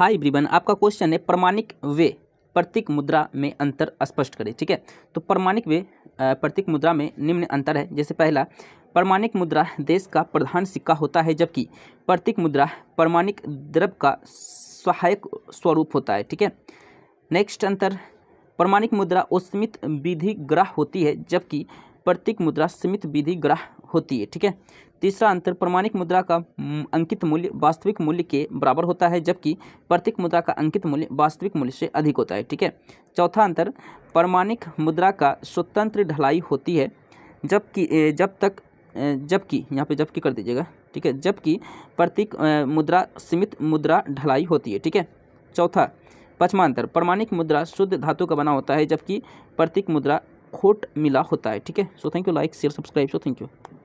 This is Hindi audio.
हाई ब्रिबन आपका क्वेश्चन है प्रमाणिक वे प्रतीक मुद्रा में अंतर स्पष्ट करें ठीक है तो प्रमाणिक वे प्रतीक मुद्रा में निम्न अंतर है जैसे पहला प्रमाणिक मुद्रा देश का प्रधान सिक्का होता है जबकि प्रतीक मुद्रा प्रमाणिक द्रव्य का सहायक स्वरूप होता है ठीक है नेक्स्ट अंतर प्रमाणिक मुद्रा उस्मित ग्रह होती है जबकि प्रतीक मुद्रा सीमित विधि ग्राह होती है ठीक है तीसरा अंतर प्रमाणिक मुद्रा का अंकित मूल्य वास्तविक मूल्य के बराबर होता है जबकि प्रतीक मुद्रा का अंकित मूल्य वास्तविक मूल्य से अधिक होता है ठीक है चौथा अंतर प्रमाणिक मुद्रा का स्वतंत्र ढलाई होती है जबकि जब तक जबकि यहाँ पे जबकि कर दीजिएगा ठीक है जबकि प्रतीक मुद्रा सीमित मुद्रा ढलाई होती है ठीक है चौथा पचमा अंतर प्रमाणिक मुद्रा शुद्ध धातु का बना होता है जबकि प्रतीक मुद्रा खोट मिला होता है ठीक है so thank you like share subscribe so thank you